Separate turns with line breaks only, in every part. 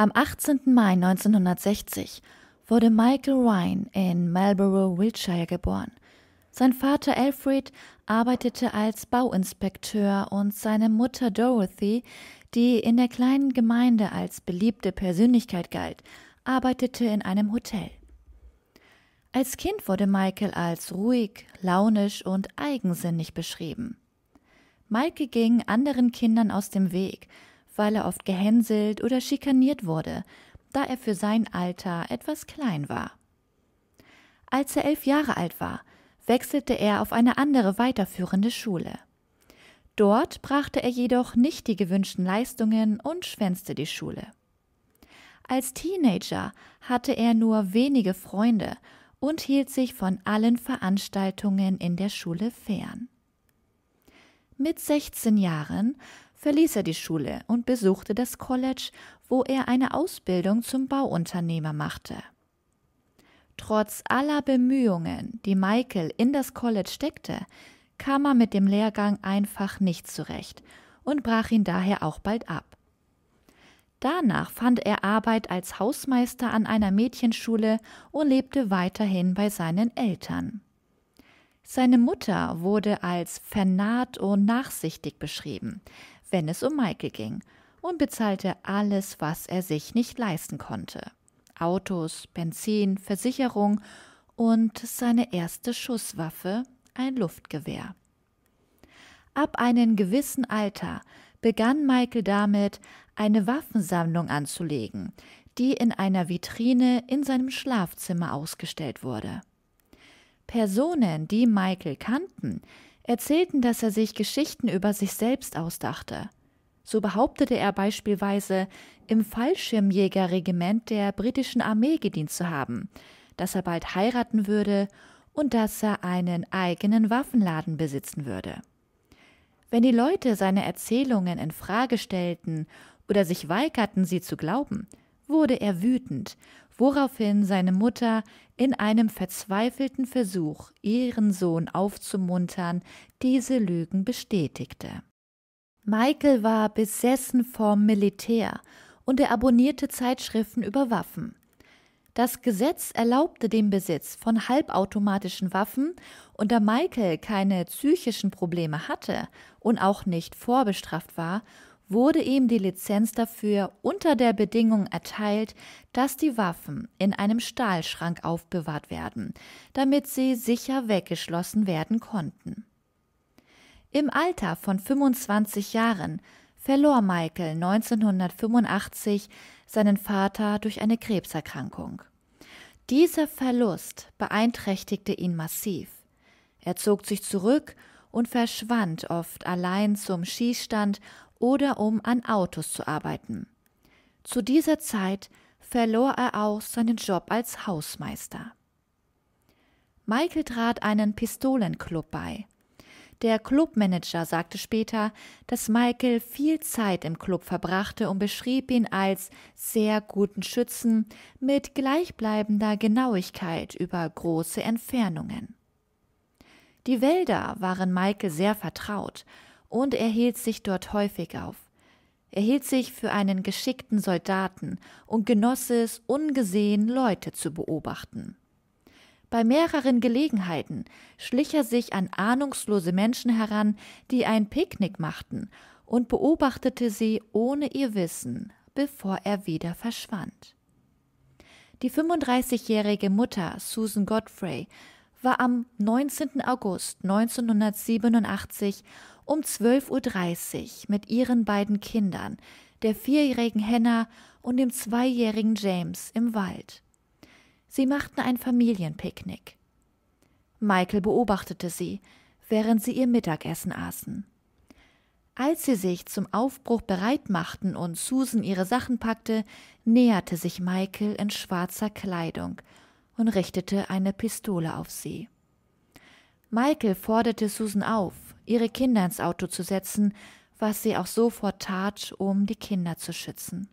Am 18. Mai 1960 wurde Michael Ryan in Marlborough, Wiltshire geboren. Sein Vater Alfred arbeitete als Bauinspekteur und seine Mutter Dorothy, die in der kleinen Gemeinde als beliebte Persönlichkeit galt, arbeitete in einem Hotel. Als Kind wurde Michael als ruhig, launisch und eigensinnig beschrieben. Michael ging anderen Kindern aus dem Weg – weil er oft gehänselt oder schikaniert wurde, da er für sein Alter etwas klein war. Als er elf Jahre alt war, wechselte er auf eine andere weiterführende Schule. Dort brachte er jedoch nicht die gewünschten Leistungen und schwänzte die Schule. Als Teenager hatte er nur wenige Freunde und hielt sich von allen Veranstaltungen in der Schule fern. Mit 16 Jahren verließ er die Schule und besuchte das College, wo er eine Ausbildung zum Bauunternehmer machte. Trotz aller Bemühungen, die Michael in das College steckte, kam er mit dem Lehrgang einfach nicht zurecht und brach ihn daher auch bald ab. Danach fand er Arbeit als Hausmeister an einer Mädchenschule und lebte weiterhin bei seinen Eltern. Seine Mutter wurde als vernarrt und nachsichtig beschrieben, wenn es um Michael ging, und bezahlte alles, was er sich nicht leisten konnte. Autos, Benzin, Versicherung und seine erste Schusswaffe, ein Luftgewehr. Ab einem gewissen Alter begann Michael damit, eine Waffensammlung anzulegen, die in einer Vitrine in seinem Schlafzimmer ausgestellt wurde. Personen, die Michael kannten, erzählten, dass er sich Geschichten über sich selbst ausdachte. So behauptete er beispielsweise, im Fallschirmjägerregiment der britischen Armee gedient zu haben, dass er bald heiraten würde und dass er einen eigenen Waffenladen besitzen würde. Wenn die Leute seine Erzählungen in Frage stellten oder sich weigerten, sie zu glauben, wurde er wütend woraufhin seine Mutter in einem verzweifelten Versuch, ihren Sohn aufzumuntern, diese Lügen bestätigte. Michael war besessen vom Militär und er abonnierte Zeitschriften über Waffen. Das Gesetz erlaubte den Besitz von halbautomatischen Waffen, und da Michael keine psychischen Probleme hatte und auch nicht vorbestraft war, wurde ihm die Lizenz dafür unter der Bedingung erteilt, dass die Waffen in einem Stahlschrank aufbewahrt werden, damit sie sicher weggeschlossen werden konnten. Im Alter von 25 Jahren verlor Michael 1985 seinen Vater durch eine Krebserkrankung. Dieser Verlust beeinträchtigte ihn massiv. Er zog sich zurück und verschwand oft allein zum Schießstand oder um an Autos zu arbeiten. Zu dieser Zeit verlor er auch seinen Job als Hausmeister. Michael trat einen Pistolenclub bei. Der Clubmanager sagte später, dass Michael viel Zeit im Club verbrachte und beschrieb ihn als sehr guten Schützen mit gleichbleibender Genauigkeit über große Entfernungen. Die Wälder waren Michael sehr vertraut und er hielt sich dort häufig auf. Er hielt sich für einen geschickten Soldaten und genoss es, ungesehen Leute zu beobachten. Bei mehreren Gelegenheiten schlich er sich an ahnungslose Menschen heran, die ein Picknick machten, und beobachtete sie ohne ihr Wissen, bevor er wieder verschwand. Die 35-jährige Mutter Susan Godfrey war am 19. August 1987 um 12.30 Uhr mit ihren beiden Kindern, der vierjährigen Hannah und dem zweijährigen James, im Wald. Sie machten ein Familienpicknick. Michael beobachtete sie, während sie ihr Mittagessen aßen. Als sie sich zum Aufbruch bereit machten und Susan ihre Sachen packte, näherte sich Michael in schwarzer Kleidung und richtete eine Pistole auf sie. Michael forderte Susan auf, ihre Kinder ins Auto zu setzen, was sie auch sofort tat, um die Kinder zu schützen.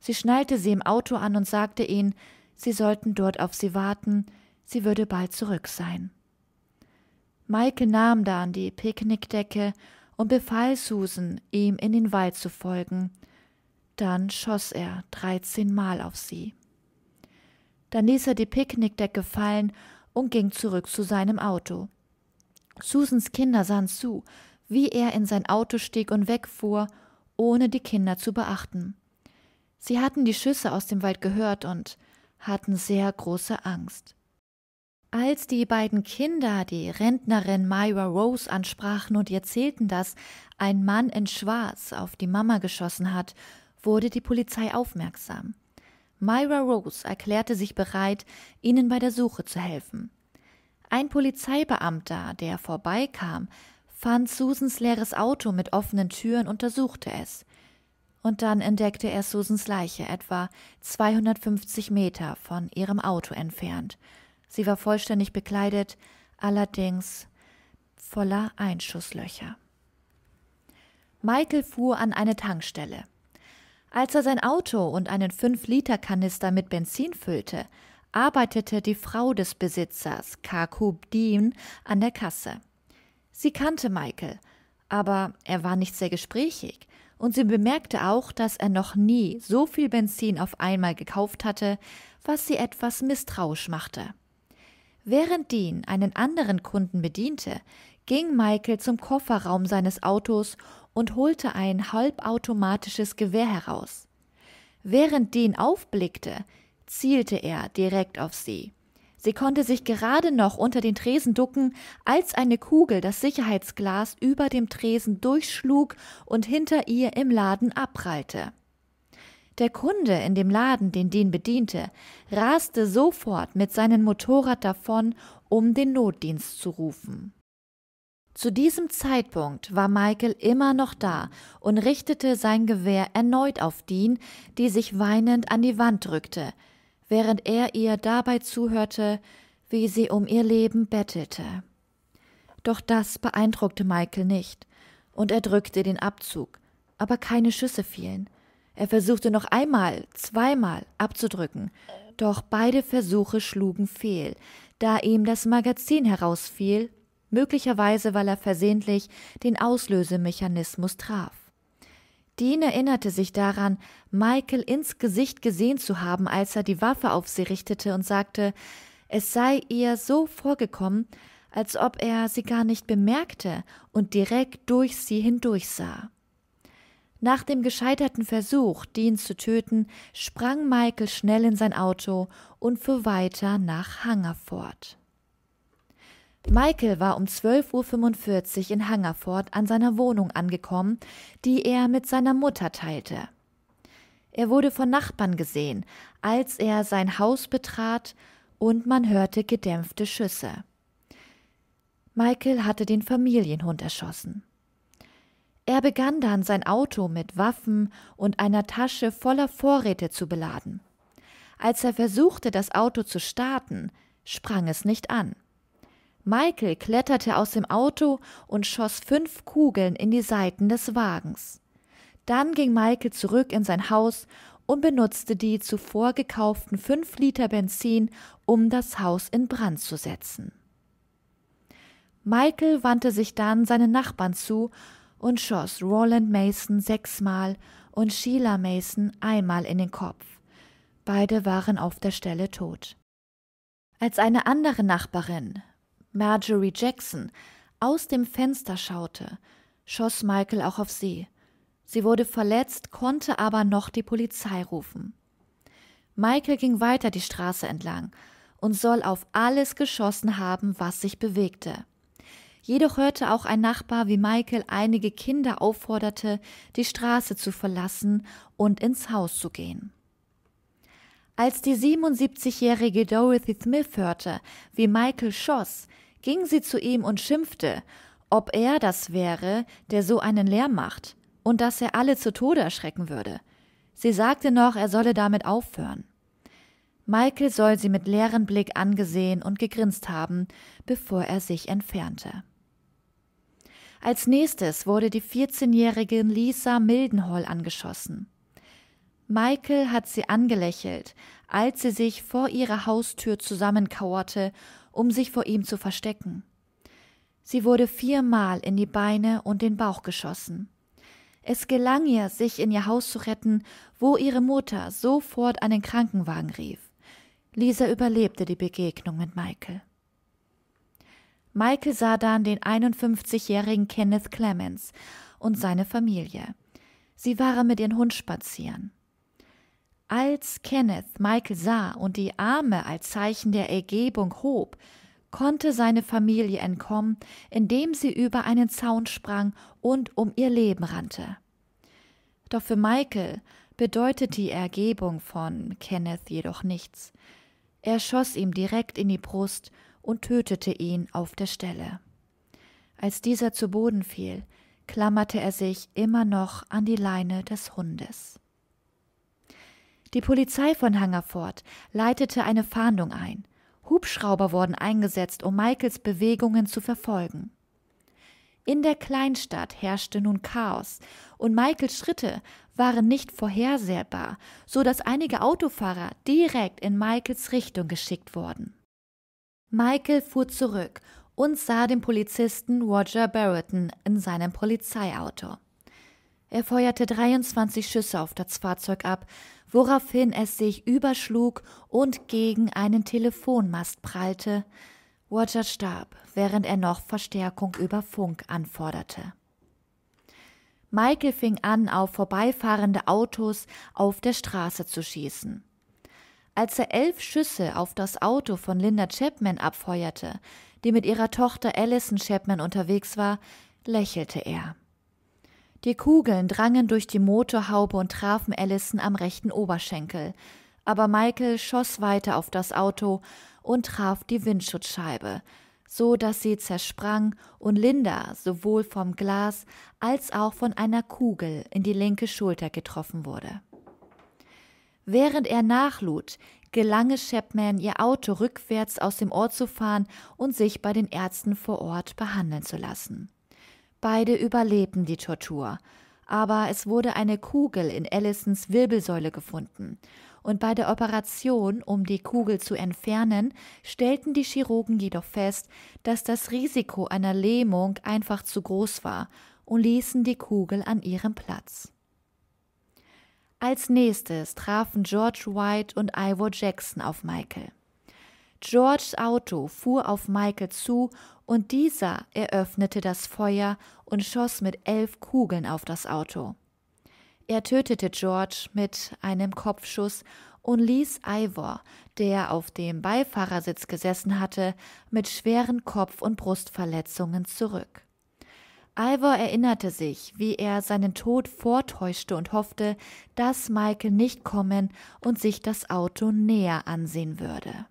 Sie schnallte sie im Auto an und sagte ihnen, sie sollten dort auf sie warten, sie würde bald zurück sein. Maike nahm dann die Picknickdecke und befahl Susan, ihm in den Wald zu folgen. Dann schoss er dreizehnmal auf sie. Dann ließ er die Picknickdecke fallen und ging zurück zu seinem Auto. Susans Kinder sahen zu, wie er in sein Auto stieg und wegfuhr, ohne die Kinder zu beachten. Sie hatten die Schüsse aus dem Wald gehört und hatten sehr große Angst. Als die beiden Kinder die Rentnerin Myra Rose ansprachen und ihr erzählten, dass ein Mann in Schwarz auf die Mama geschossen hat, wurde die Polizei aufmerksam. Myra Rose erklärte sich bereit, ihnen bei der Suche zu helfen. Ein Polizeibeamter, der vorbeikam, fand Susans leeres Auto mit offenen Türen, untersuchte es. Und dann entdeckte er Susans Leiche etwa 250 Meter von ihrem Auto entfernt. Sie war vollständig bekleidet, allerdings voller Einschusslöcher. Michael fuhr an eine Tankstelle. Als er sein Auto und einen 5-Liter-Kanister mit Benzin füllte, arbeitete die Frau des Besitzers, Kakub Dean, an der Kasse. Sie kannte Michael, aber er war nicht sehr gesprächig, und sie bemerkte auch, dass er noch nie so viel Benzin auf einmal gekauft hatte, was sie etwas misstrauisch machte. Während Dean einen anderen Kunden bediente, ging Michael zum Kofferraum seines Autos und holte ein halbautomatisches Gewehr heraus. Während Dean aufblickte, zielte er direkt auf sie. Sie konnte sich gerade noch unter den Tresen ducken, als eine Kugel das Sicherheitsglas über dem Tresen durchschlug und hinter ihr im Laden abprallte. Der Kunde in dem Laden, den Dean bediente, raste sofort mit seinem Motorrad davon, um den Notdienst zu rufen. Zu diesem Zeitpunkt war Michael immer noch da und richtete sein Gewehr erneut auf Dean, die sich weinend an die Wand drückte, während er ihr dabei zuhörte, wie sie um ihr Leben bettelte. Doch das beeindruckte Michael nicht, und er drückte den Abzug, aber keine Schüsse fielen. Er versuchte noch einmal, zweimal abzudrücken, doch beide Versuche schlugen fehl, da ihm das Magazin herausfiel, möglicherweise weil er versehentlich den Auslösemechanismus traf. Dean erinnerte sich daran, Michael ins Gesicht gesehen zu haben, als er die Waffe auf sie richtete und sagte, es sei ihr so vorgekommen, als ob er sie gar nicht bemerkte und direkt durch sie hindurch sah. Nach dem gescheiterten Versuch, Dean zu töten, sprang Michael schnell in sein Auto und fuhr weiter nach Hangerford. Michael war um 12.45 Uhr in Hangerford an seiner Wohnung angekommen, die er mit seiner Mutter teilte. Er wurde von Nachbarn gesehen, als er sein Haus betrat, und man hörte gedämpfte Schüsse. Michael hatte den Familienhund erschossen. Er begann dann sein Auto mit Waffen und einer Tasche voller Vorräte zu beladen. Als er versuchte, das Auto zu starten, sprang es nicht an. Michael kletterte aus dem Auto und schoss fünf Kugeln in die Seiten des Wagens. Dann ging Michael zurück in sein Haus und benutzte die zuvor gekauften fünf Liter Benzin, um das Haus in Brand zu setzen. Michael wandte sich dann seinen Nachbarn zu und schoss Roland Mason sechsmal und Sheila Mason einmal in den Kopf. Beide waren auf der Stelle tot. Als eine andere Nachbarin, Marjorie Jackson, aus dem Fenster schaute, schoss Michael auch auf sie. Sie wurde verletzt, konnte aber noch die Polizei rufen. Michael ging weiter die Straße entlang und soll auf alles geschossen haben, was sich bewegte. Jedoch hörte auch ein Nachbar, wie Michael einige Kinder aufforderte, die Straße zu verlassen und ins Haus zu gehen. Als die 77-jährige Dorothy Smith hörte, wie Michael schoss, ging sie zu ihm und schimpfte, ob er das wäre, der so einen Lärm macht, und dass er alle zu Tode erschrecken würde. Sie sagte noch, er solle damit aufhören. Michael soll sie mit leerem Blick angesehen und gegrinst haben, bevor er sich entfernte. Als nächstes wurde die 14-jährige Lisa Mildenhall angeschossen. Michael hat sie angelächelt, als sie sich vor ihrer Haustür zusammenkauerte um sich vor ihm zu verstecken. Sie wurde viermal in die Beine und den Bauch geschossen. Es gelang ihr, sich in ihr Haus zu retten, wo ihre Mutter sofort einen Krankenwagen rief. Lisa überlebte die Begegnung mit Michael. Michael sah dann den 51-jährigen Kenneth Clemens und seine Familie. Sie waren mit ihrem Hund spazieren. Als Kenneth Michael sah und die Arme als Zeichen der Ergebung hob, konnte seine Familie entkommen, indem sie über einen Zaun sprang und um ihr Leben rannte. Doch für Michael bedeutet die Ergebung von Kenneth jedoch nichts. Er schoss ihm direkt in die Brust und tötete ihn auf der Stelle. Als dieser zu Boden fiel, klammerte er sich immer noch an die Leine des Hundes. Die Polizei von Hangerford leitete eine Fahndung ein. Hubschrauber wurden eingesetzt, um Michaels Bewegungen zu verfolgen. In der Kleinstadt herrschte nun Chaos und Michaels Schritte waren nicht vorhersehbar, so dass einige Autofahrer direkt in Michaels Richtung geschickt wurden. Michael fuhr zurück und sah den Polizisten Roger Barretton in seinem Polizeiauto. Er feuerte 23 Schüsse auf das Fahrzeug ab, woraufhin es sich überschlug und gegen einen Telefonmast prallte. Roger starb, während er noch Verstärkung über Funk anforderte. Michael fing an, auf vorbeifahrende Autos auf der Straße zu schießen. Als er elf Schüsse auf das Auto von Linda Chapman abfeuerte, die mit ihrer Tochter Alison Chapman unterwegs war, lächelte er. Die Kugeln drangen durch die Motorhaube und trafen Allison am rechten Oberschenkel. Aber Michael schoss weiter auf das Auto und traf die Windschutzscheibe, so dass sie zersprang und Linda sowohl vom Glas als auch von einer Kugel in die linke Schulter getroffen wurde. Während er nachlud, gelang es Chapman, ihr Auto rückwärts aus dem Ort zu fahren und sich bei den Ärzten vor Ort behandeln zu lassen. Beide überlebten die Tortur. Aber es wurde eine Kugel in Allisons Wirbelsäule gefunden. Und bei der Operation, um die Kugel zu entfernen, stellten die Chirurgen jedoch fest, dass das Risiko einer Lähmung einfach zu groß war und ließen die Kugel an ihrem Platz. Als nächstes trafen George White und Ivor Jackson auf Michael. Georges Auto fuhr auf Michael zu und dieser eröffnete das Feuer und schoss mit elf Kugeln auf das Auto. Er tötete George mit einem Kopfschuss und ließ Ivor, der auf dem Beifahrersitz gesessen hatte, mit schweren Kopf- und Brustverletzungen zurück. Ivor erinnerte sich, wie er seinen Tod vortäuschte und hoffte, dass Michael nicht kommen und sich das Auto näher ansehen würde.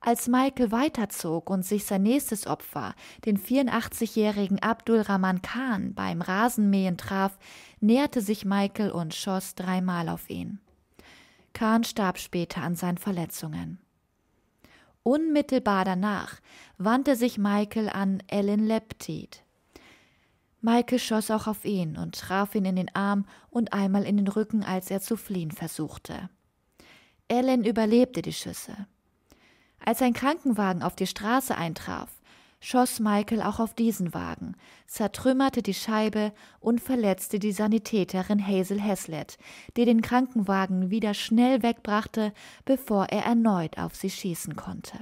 Als Michael weiterzog und sich sein nächstes Opfer, den 84-jährigen Abdulrahman Khan, beim Rasenmähen traf, näherte sich Michael und schoss dreimal auf ihn. Khan starb später an seinen Verletzungen. Unmittelbar danach wandte sich Michael an Ellen Leptit. Michael schoss auch auf ihn und traf ihn in den Arm und einmal in den Rücken, als er zu fliehen versuchte. Ellen überlebte die Schüsse. Als ein Krankenwagen auf die Straße eintraf, schoss Michael auch auf diesen Wagen, zertrümmerte die Scheibe und verletzte die Sanitäterin Hazel Haslett, die den Krankenwagen wieder schnell wegbrachte, bevor er erneut auf sie schießen konnte.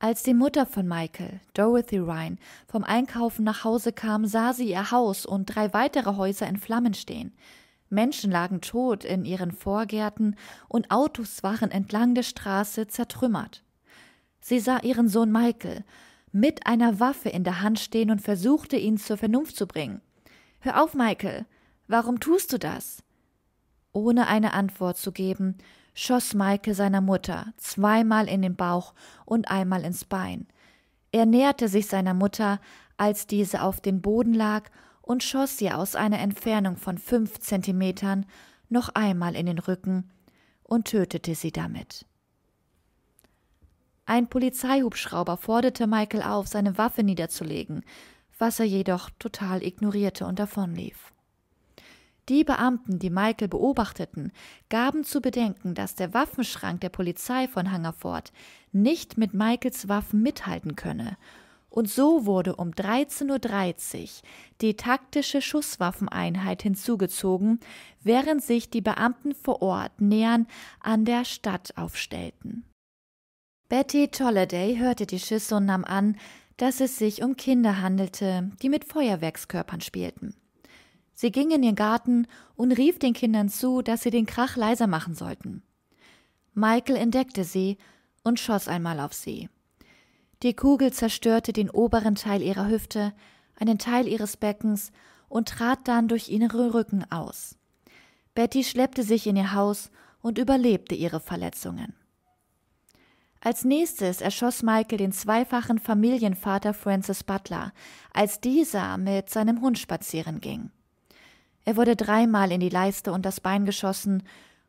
Als die Mutter von Michael, Dorothy Ryan, vom Einkaufen nach Hause kam, sah sie ihr Haus und drei weitere Häuser in Flammen stehen. Menschen lagen tot in ihren Vorgärten und Autos waren entlang der Straße zertrümmert. Sie sah ihren Sohn Michael mit einer Waffe in der Hand stehen und versuchte ihn zur Vernunft zu bringen. Hör auf, Michael, warum tust du das? Ohne eine Antwort zu geben, schoss Michael seiner Mutter zweimal in den Bauch und einmal ins Bein. Er näherte sich seiner Mutter, als diese auf dem Boden lag und schoss ihr aus einer Entfernung von fünf Zentimetern noch einmal in den Rücken und tötete sie damit. Ein Polizeihubschrauber forderte Michael auf, seine Waffe niederzulegen, was er jedoch total ignorierte und davonlief. Die Beamten, die Michael beobachteten, gaben zu bedenken, dass der Waffenschrank der Polizei von Hangerford nicht mit Michaels Waffen mithalten könne und so wurde um 13.30 Uhr die taktische Schusswaffeneinheit hinzugezogen, während sich die Beamten vor Ort nähern an der Stadt aufstellten. Betty Tolliday hörte die Schüsse und nahm an, dass es sich um Kinder handelte, die mit Feuerwerkskörpern spielten. Sie ging in ihren Garten und rief den Kindern zu, dass sie den Krach leiser machen sollten. Michael entdeckte sie und schoss einmal auf sie. Die Kugel zerstörte den oberen Teil ihrer Hüfte, einen Teil ihres Beckens und trat dann durch ihren Rücken aus. Betty schleppte sich in ihr Haus und überlebte ihre Verletzungen. Als nächstes erschoss Michael den zweifachen Familienvater Francis Butler, als dieser mit seinem Hund spazieren ging. Er wurde dreimal in die Leiste und das Bein geschossen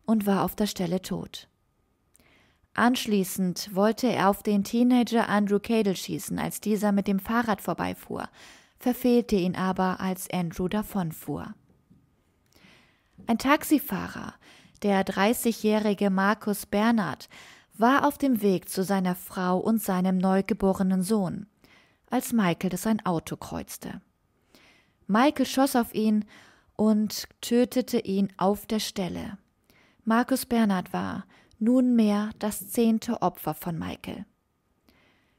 und war auf der Stelle tot. Anschließend wollte er auf den Teenager Andrew Cadle schießen, als dieser mit dem Fahrrad vorbeifuhr, verfehlte ihn aber, als Andrew davonfuhr. Ein Taxifahrer, der 30-jährige Markus Bernhard, war auf dem Weg zu seiner Frau und seinem neugeborenen Sohn, als Michael sein Auto kreuzte. Michael schoss auf ihn und tötete ihn auf der Stelle. Markus Bernhard war, nunmehr das zehnte Opfer von Michael.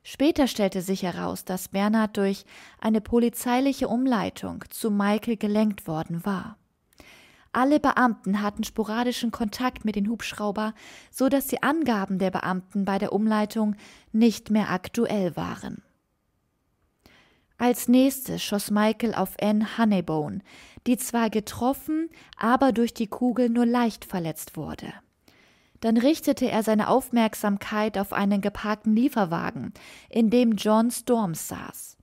Später stellte sich heraus, dass Bernhard durch eine polizeiliche Umleitung zu Michael gelenkt worden war. Alle Beamten hatten sporadischen Kontakt mit den Hubschrauber, so dass die Angaben der Beamten bei der Umleitung nicht mehr aktuell waren. Als nächstes schoss Michael auf Anne Honeybone, die zwar getroffen, aber durch die Kugel nur leicht verletzt wurde. Dann richtete er seine Aufmerksamkeit auf einen geparkten Lieferwagen, in dem John Storms saß.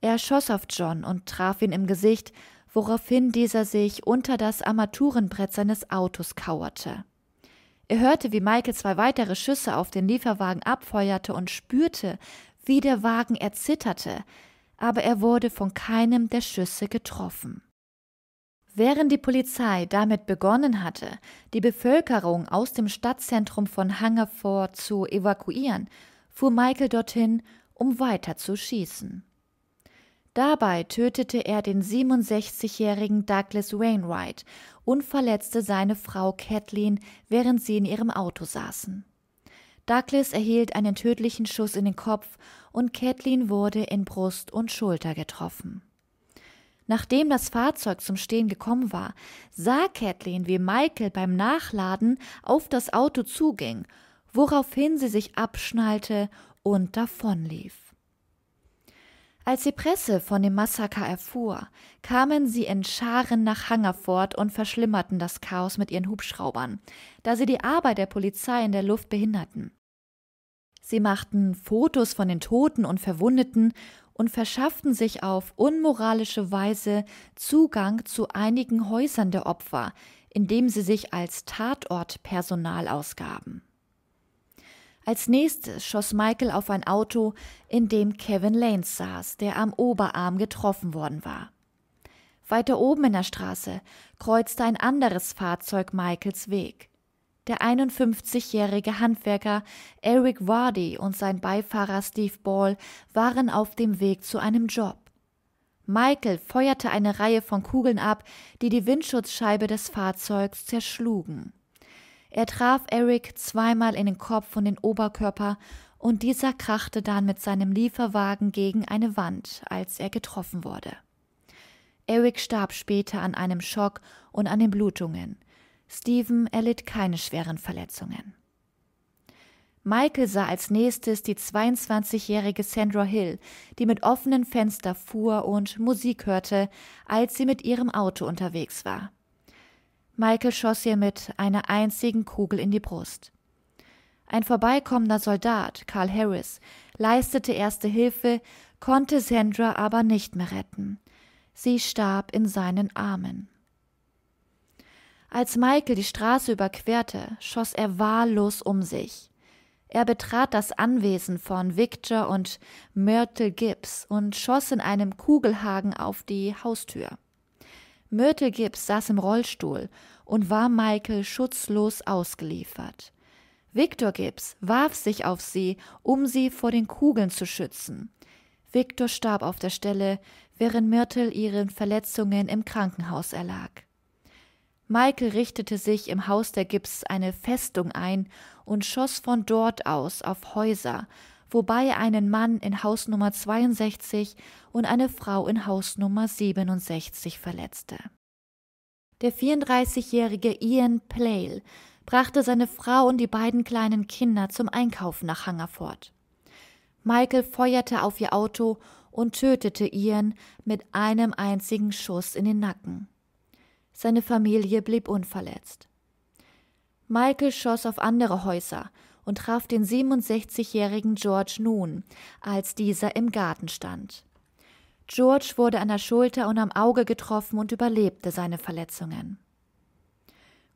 Er schoss auf John und traf ihn im Gesicht, woraufhin dieser sich unter das Armaturenbrett seines Autos kauerte. Er hörte, wie Michael zwei weitere Schüsse auf den Lieferwagen abfeuerte und spürte, wie der Wagen erzitterte, aber er wurde von keinem der Schüsse getroffen. Während die Polizei damit begonnen hatte, die Bevölkerung aus dem Stadtzentrum von Hungerford zu evakuieren, fuhr Michael dorthin, um weiter zu schießen. Dabei tötete er den 67-jährigen Douglas Wainwright und verletzte seine Frau Kathleen, während sie in ihrem Auto saßen. Douglas erhielt einen tödlichen Schuss in den Kopf und Kathleen wurde in Brust und Schulter getroffen. Nachdem das Fahrzeug zum Stehen gekommen war, sah Kathleen, wie Michael beim Nachladen auf das Auto zuging, woraufhin sie sich abschnallte und davonlief. Als die Presse von dem Massaker erfuhr, kamen sie in Scharen nach Hangerford und verschlimmerten das Chaos mit ihren Hubschraubern, da sie die Arbeit der Polizei in der Luft behinderten. Sie machten Fotos von den Toten und Verwundeten und verschafften sich auf unmoralische Weise Zugang zu einigen Häusern der Opfer, indem sie sich als Tatortpersonal ausgaben. Als nächstes schoss Michael auf ein Auto, in dem Kevin Lane saß, der am Oberarm getroffen worden war. Weiter oben in der Straße kreuzte ein anderes Fahrzeug Michaels Weg. Der 51-jährige Handwerker Eric Vardy und sein Beifahrer Steve Ball waren auf dem Weg zu einem Job. Michael feuerte eine Reihe von Kugeln ab, die die Windschutzscheibe des Fahrzeugs zerschlugen. Er traf Eric zweimal in den Kopf und den Oberkörper und dieser krachte dann mit seinem Lieferwagen gegen eine Wand, als er getroffen wurde. Eric starb später an einem Schock und an den Blutungen – Steven erlitt keine schweren Verletzungen. Michael sah als nächstes die 22-jährige Sandra Hill, die mit offenen Fenster fuhr und Musik hörte, als sie mit ihrem Auto unterwegs war. Michael schoss ihr mit einer einzigen Kugel in die Brust. Ein vorbeikommender Soldat, Carl Harris, leistete erste Hilfe, konnte Sandra aber nicht mehr retten. Sie starb in seinen Armen. Als Michael die Straße überquerte, schoss er wahllos um sich. Er betrat das Anwesen von Victor und Myrtle Gibbs und schoss in einem Kugelhagen auf die Haustür. Myrtle Gibbs saß im Rollstuhl und war Michael schutzlos ausgeliefert. Victor Gibbs warf sich auf sie, um sie vor den Kugeln zu schützen. Victor starb auf der Stelle, während Myrtle ihren Verletzungen im Krankenhaus erlag. Michael richtete sich im Haus der Gips eine Festung ein und schoss von dort aus auf Häuser, wobei er einen Mann in Haus Nummer 62 und eine Frau in Haus Nummer 67 verletzte. Der 34-jährige Ian Plale brachte seine Frau und die beiden kleinen Kinder zum Einkaufen nach Hangerford. Michael feuerte auf ihr Auto und tötete Ian mit einem einzigen Schuss in den Nacken. Seine Familie blieb unverletzt. Michael schoss auf andere Häuser und traf den 67-jährigen George nun, als dieser im Garten stand. George wurde an der Schulter und am Auge getroffen und überlebte seine Verletzungen.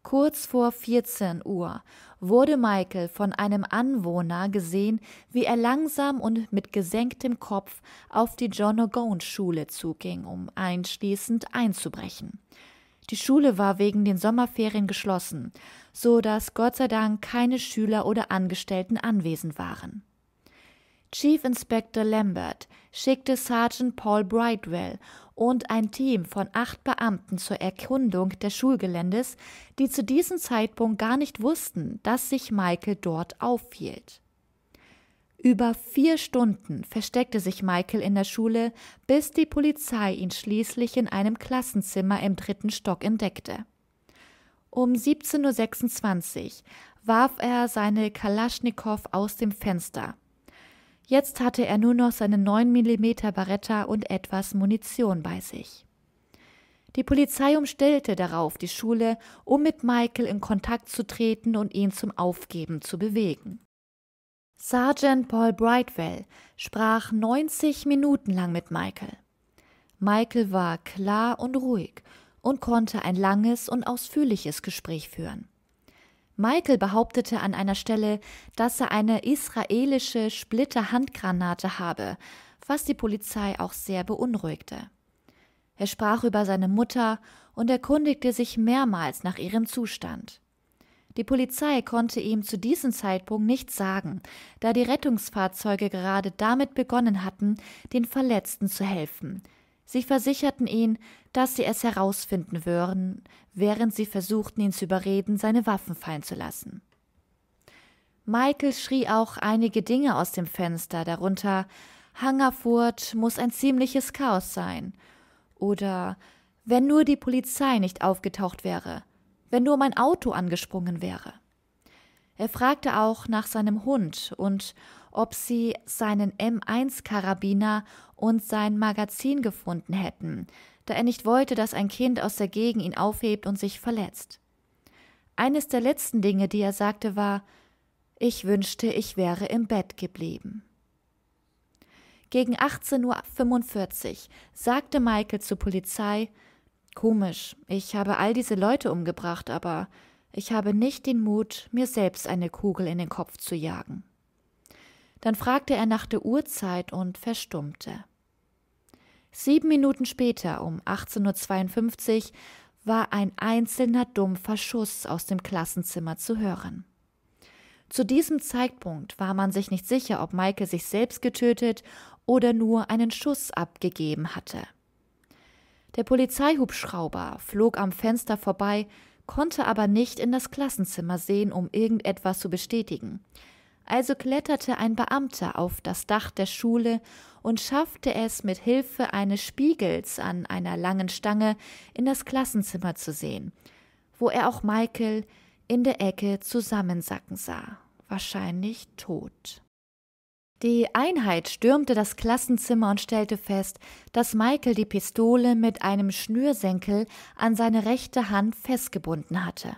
Kurz vor 14 Uhr wurde Michael von einem Anwohner gesehen, wie er langsam und mit gesenktem Kopf auf die John O'Gone Schule zuging, um einschließend einzubrechen. Die Schule war wegen den Sommerferien geschlossen, so dass Gott sei Dank keine Schüler oder Angestellten anwesend waren. Chief Inspector Lambert schickte Sergeant Paul Brightwell und ein Team von acht Beamten zur Erkundung des Schulgeländes, die zu diesem Zeitpunkt gar nicht wussten, dass sich Michael dort aufhielt. Über vier Stunden versteckte sich Michael in der Schule, bis die Polizei ihn schließlich in einem Klassenzimmer im dritten Stock entdeckte. Um 17.26 Uhr warf er seine Kalaschnikow aus dem Fenster. Jetzt hatte er nur noch seine 9 mm Baretta und etwas Munition bei sich. Die Polizei umstellte darauf die Schule, um mit Michael in Kontakt zu treten und ihn zum Aufgeben zu bewegen. Sergeant Paul Brightwell sprach 90 Minuten lang mit Michael. Michael war klar und ruhig und konnte ein langes und ausführliches Gespräch führen. Michael behauptete an einer Stelle, dass er eine israelische Splitter-Handgranate habe, was die Polizei auch sehr beunruhigte. Er sprach über seine Mutter und erkundigte sich mehrmals nach ihrem Zustand. Die Polizei konnte ihm zu diesem Zeitpunkt nichts sagen, da die Rettungsfahrzeuge gerade damit begonnen hatten, den Verletzten zu helfen. Sie versicherten ihn, dass sie es herausfinden würden, während sie versuchten, ihn zu überreden, seine Waffen fallen zu lassen. Michael schrie auch einige Dinge aus dem Fenster, darunter Hangerfurt muss ein ziemliches Chaos sein oder wenn nur die Polizei nicht aufgetaucht wäre wenn nur mein Auto angesprungen wäre. Er fragte auch nach seinem Hund und ob sie seinen M1-Karabiner und sein Magazin gefunden hätten, da er nicht wollte, dass ein Kind aus der Gegend ihn aufhebt und sich verletzt. Eines der letzten Dinge, die er sagte, war Ich wünschte, ich wäre im Bett geblieben. Gegen 18.45 Uhr sagte Michael zur Polizei, Komisch, ich habe all diese Leute umgebracht, aber ich habe nicht den Mut, mir selbst eine Kugel in den Kopf zu jagen. Dann fragte er nach der Uhrzeit und verstummte. Sieben Minuten später, um 18.52 Uhr, war ein einzelner dumpfer Schuss aus dem Klassenzimmer zu hören. Zu diesem Zeitpunkt war man sich nicht sicher, ob Maike sich selbst getötet oder nur einen Schuss abgegeben hatte. Der Polizeihubschrauber flog am Fenster vorbei, konnte aber nicht in das Klassenzimmer sehen, um irgendetwas zu bestätigen. Also kletterte ein Beamter auf das Dach der Schule und schaffte es mit Hilfe eines Spiegels an einer langen Stange in das Klassenzimmer zu sehen, wo er auch Michael in der Ecke zusammensacken sah, wahrscheinlich tot. Die Einheit stürmte das Klassenzimmer und stellte fest, dass Michael die Pistole mit einem Schnürsenkel an seine rechte Hand festgebunden hatte.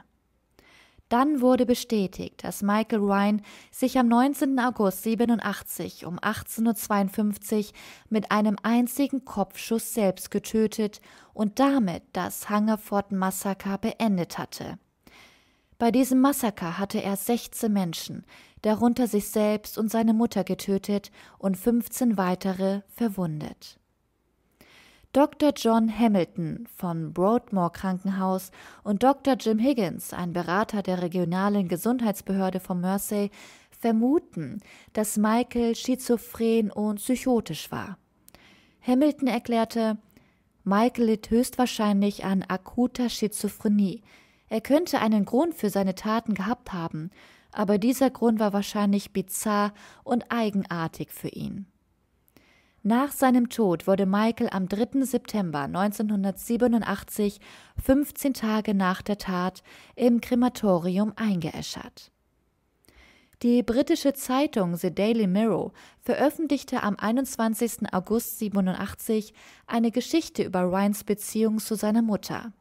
Dann wurde bestätigt, dass Michael Ryan sich am 19. August 87 um 18.52 Uhr mit einem einzigen Kopfschuss selbst getötet und damit das Hungerford-Massaker beendet hatte. Bei diesem Massaker hatte er 16 Menschen, darunter sich selbst und seine Mutter getötet und 15 weitere verwundet. Dr. John Hamilton von Broadmoor Krankenhaus und Dr. Jim Higgins, ein Berater der regionalen Gesundheitsbehörde von Mersey, vermuten, dass Michael schizophren und psychotisch war. Hamilton erklärte, Michael litt höchstwahrscheinlich an akuter Schizophrenie. Er könnte einen Grund für seine Taten gehabt haben, aber dieser Grund war wahrscheinlich bizarr und eigenartig für ihn. Nach seinem Tod wurde Michael am 3. September 1987, 15 Tage nach der Tat, im Krematorium eingeäschert. Die britische Zeitung The Daily Mirror veröffentlichte am 21. August 1987 eine Geschichte über Ryans Beziehung zu seiner Mutter.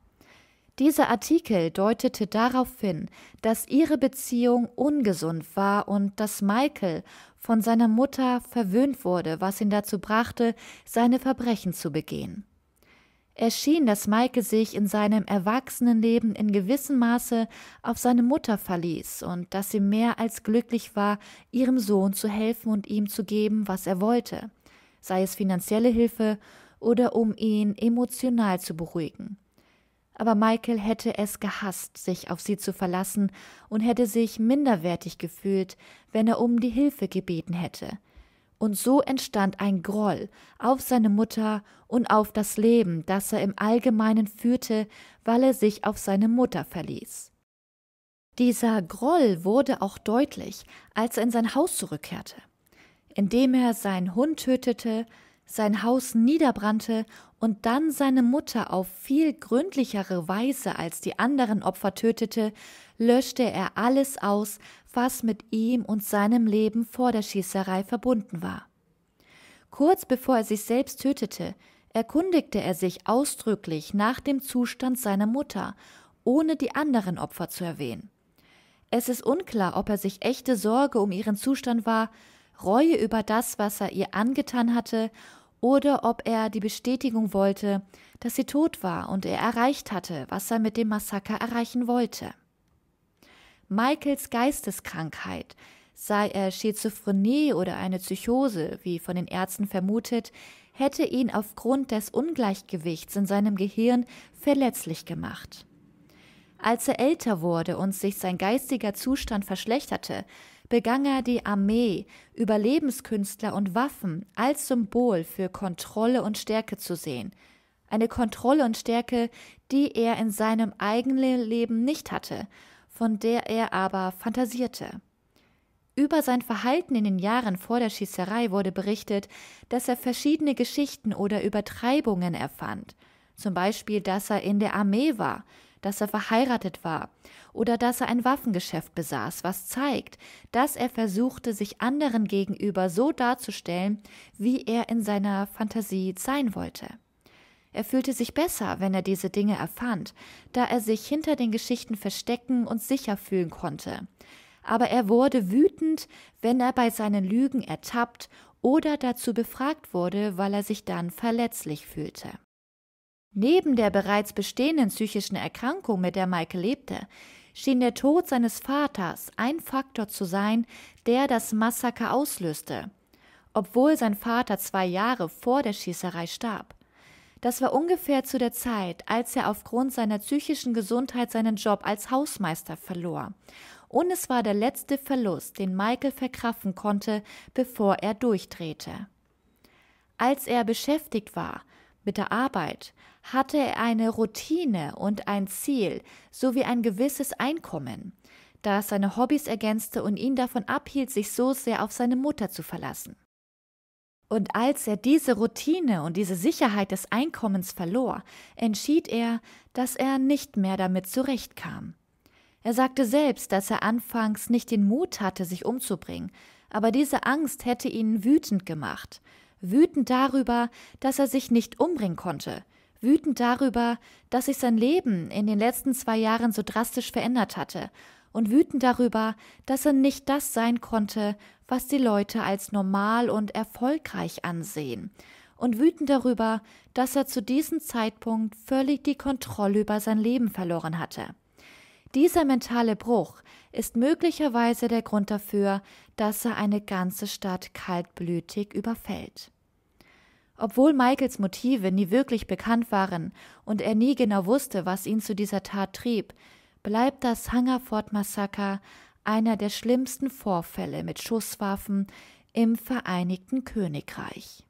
Dieser Artikel deutete darauf hin, dass ihre Beziehung ungesund war und dass Michael von seiner Mutter verwöhnt wurde, was ihn dazu brachte, seine Verbrechen zu begehen. Es schien, dass Michael sich in seinem Erwachsenenleben in gewissem Maße auf seine Mutter verließ und dass sie mehr als glücklich war, ihrem Sohn zu helfen und ihm zu geben, was er wollte, sei es finanzielle Hilfe oder um ihn emotional zu beruhigen aber Michael hätte es gehasst, sich auf sie zu verlassen und hätte sich minderwertig gefühlt, wenn er um die Hilfe gebeten hätte. Und so entstand ein Groll auf seine Mutter und auf das Leben, das er im Allgemeinen führte, weil er sich auf seine Mutter verließ. Dieser Groll wurde auch deutlich, als er in sein Haus zurückkehrte. Indem er seinen Hund tötete, sein Haus niederbrannte und dann seine Mutter auf viel gründlichere Weise als die anderen Opfer tötete, löschte er alles aus, was mit ihm und seinem Leben vor der Schießerei verbunden war. Kurz bevor er sich selbst tötete, erkundigte er sich ausdrücklich nach dem Zustand seiner Mutter, ohne die anderen Opfer zu erwähnen. Es ist unklar, ob er sich echte Sorge um ihren Zustand war Reue über das, was er ihr angetan hatte, oder ob er die Bestätigung wollte, dass sie tot war und er erreicht hatte, was er mit dem Massaker erreichen wollte. Michaels Geisteskrankheit, sei er Schizophrenie oder eine Psychose, wie von den Ärzten vermutet, hätte ihn aufgrund des Ungleichgewichts in seinem Gehirn verletzlich gemacht. Als er älter wurde und sich sein geistiger Zustand verschlechterte, begann er die Armee, über Lebenskünstler und Waffen als Symbol für Kontrolle und Stärke zu sehen. Eine Kontrolle und Stärke, die er in seinem eigenen Leben nicht hatte, von der er aber fantasierte. Über sein Verhalten in den Jahren vor der Schießerei wurde berichtet, dass er verschiedene Geschichten oder Übertreibungen erfand. Zum Beispiel, dass er in der Armee war, dass er verheiratet war oder dass er ein Waffengeschäft besaß, was zeigt, dass er versuchte, sich anderen gegenüber so darzustellen, wie er in seiner Fantasie sein wollte. Er fühlte sich besser, wenn er diese Dinge erfand, da er sich hinter den Geschichten verstecken und sicher fühlen konnte. Aber er wurde wütend, wenn er bei seinen Lügen ertappt oder dazu befragt wurde, weil er sich dann verletzlich fühlte. Neben der bereits bestehenden psychischen Erkrankung, mit der Michael lebte, schien der Tod seines Vaters ein Faktor zu sein, der das Massaker auslöste, obwohl sein Vater zwei Jahre vor der Schießerei starb. Das war ungefähr zu der Zeit, als er aufgrund seiner psychischen Gesundheit seinen Job als Hausmeister verlor. Und es war der letzte Verlust, den Michael verkraften konnte, bevor er durchdrehte. Als er beschäftigt war, mit der Arbeit, hatte er eine Routine und ein Ziel sowie ein gewisses Einkommen, das seine Hobbys ergänzte und ihn davon abhielt, sich so sehr auf seine Mutter zu verlassen. Und als er diese Routine und diese Sicherheit des Einkommens verlor, entschied er, dass er nicht mehr damit zurechtkam. Er sagte selbst, dass er anfangs nicht den Mut hatte, sich umzubringen, aber diese Angst hätte ihn wütend gemacht, wütend darüber, dass er sich nicht umbringen konnte, wütend darüber, dass sich sein Leben in den letzten zwei Jahren so drastisch verändert hatte und wütend darüber, dass er nicht das sein konnte, was die Leute als normal und erfolgreich ansehen und wütend darüber, dass er zu diesem Zeitpunkt völlig die Kontrolle über sein Leben verloren hatte. Dieser mentale Bruch ist möglicherweise der Grund dafür, dass er eine ganze Stadt kaltblütig überfällt. Obwohl Michaels Motive nie wirklich bekannt waren und er nie genau wusste, was ihn zu dieser Tat trieb, bleibt das Hungerford-Massaker einer der schlimmsten Vorfälle mit Schusswaffen im Vereinigten Königreich.